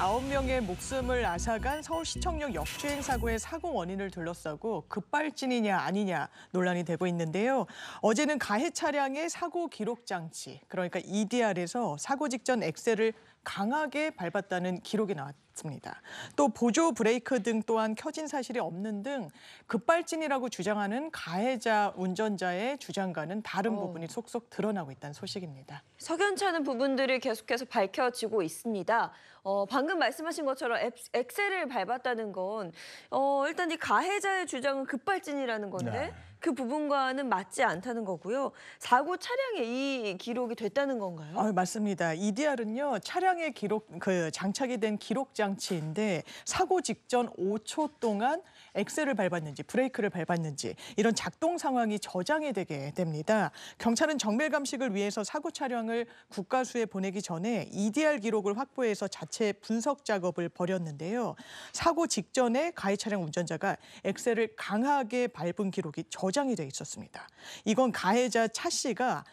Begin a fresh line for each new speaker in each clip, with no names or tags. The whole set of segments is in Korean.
아홉 명의 목숨을 앗아간 서울시청역 역주행 사고의 사고 원인을 둘러싸고 급발진이냐 아니냐 논란이 되고 있는데요. 어제는 가해 차량의 사고 기록 장치, 그러니까 EDR에서 사고 직전 엑셀을 강하게 밟았다는 기록이 나왔습니다. 또 보조 브레이크 등 또한 켜진 사실이 없는 등 급발진이라고 주장하는 가해자 운전자의 주장과는 다른 어. 부분이 속속 드러나고 있다는 소식입니다.
석연찮은 부분들이 계속해서 밝혀지고 있습니다. 어, 방금 말씀하신 것처럼 엑셀을 밟았다는 건 어, 일단 이 가해자의 주장은 급발진이라는 건데 네. 그 부분과는 맞지 않다는 거고요. 사고 차량에
이 기록이 됐다는 건가요? 어, 맞습니다. EDR은요. 차량에 기록 그 장착이 된 기록 장치인데 사고 직전 5초 동안 엑셀을 밟았는지 브레이크를 밟았는지 이런 작동 상황이 저장이 되게 됩니다. 경찰은 정밀 감식을 위해서 사고 차량을 국가수에 보내기 전에 EDR 기록을 확보해서 자체 분석 작업을 벌였는데요. 사고 직전에 가해 차량 운전자가 엑셀을 강하게 밟은 기록이 저 저장이 돼 있었습니다. 이건 가해자 차 씨가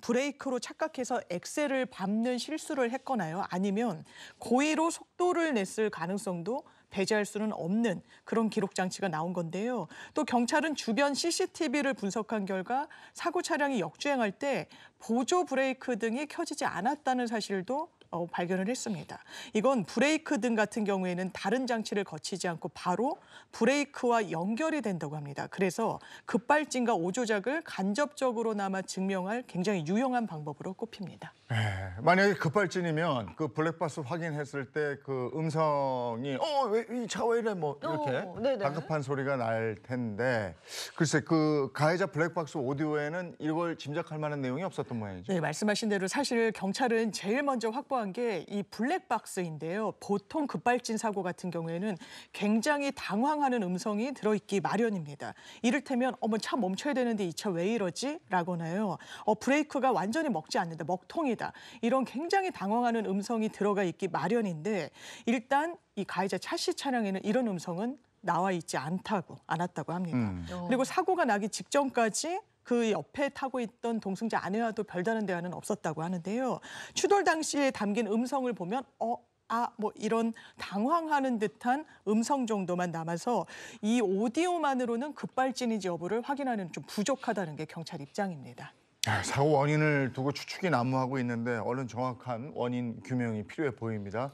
브레이크로 착각해서 엑셀을 밟는 실수를 했거나요. 아니면 고의로 속도를 냈을 가능성도 배제할 수는 없는 그런 기록 장치가 나온 건데요. 또 경찰은 주변 CCTV를 분석한 결과 사고 차량이 역주행할 때 보조 브레이크 등이 켜지지 않았다는 사실도 어, 발견을 했습니다. 이건 브레이크 등 같은 경우에는 다른 장치를 거치지 않고 바로 브레이크와 연결이 된다고 합니다. 그래서 급발진과 오조작을 간접적으로나마 증명할 굉장히 유용한 방법으로 꼽힙니다.
네, 만약에 급발진이면 그 블랙박스 확인했을 때 그 음성이 어왜 왜, 이차왜 이래 뭐 어, 이렇게 어, 네네. 한 소리가 날 텐데 글쎄 그 가해자 블랙박스 오디오에는 이걸 짐작할 만한 내용이 없었던
모양이죠. 네, 말씀하신 대로 사실 경찰은 제일 먼저 확보한 게 이 블랙박스인데요. 보통 급발진 사고 같은 경우에는 굉장히 당황하는 음성이 들어있기 마련입니다. 이를테면 어머 차 멈춰야 되는데 이 차 왜 이러지? 라거나요. 어 브레이크가 완전히 먹지 않는다. 먹통이다. 이런 굉장히 당황하는 음성이 들어가 있기 마련인데 일단 이 가해자 차씨 차량에는 이런 음성은 나와 있지 않다고 않았다고 합니다. 음. 그리고 사고가 나기 직전까지 그 옆에 타고 있던 동승자 아내와도 별다른 대화는 없었다고 하는데요. 추돌 당시에 담긴 음성을 보면 어 아, 뭐 이런 당황하는 듯한 음성 정도만 남아서 이 오디오만으로는 급발진인지 여부를 확인하는 좀 부족하다는 게 경찰 입장입니다.
아, 사고 원인을 두고 추측이 난무하고 있는데 얼른 정확한 원인 규명이 필요해 보입니다.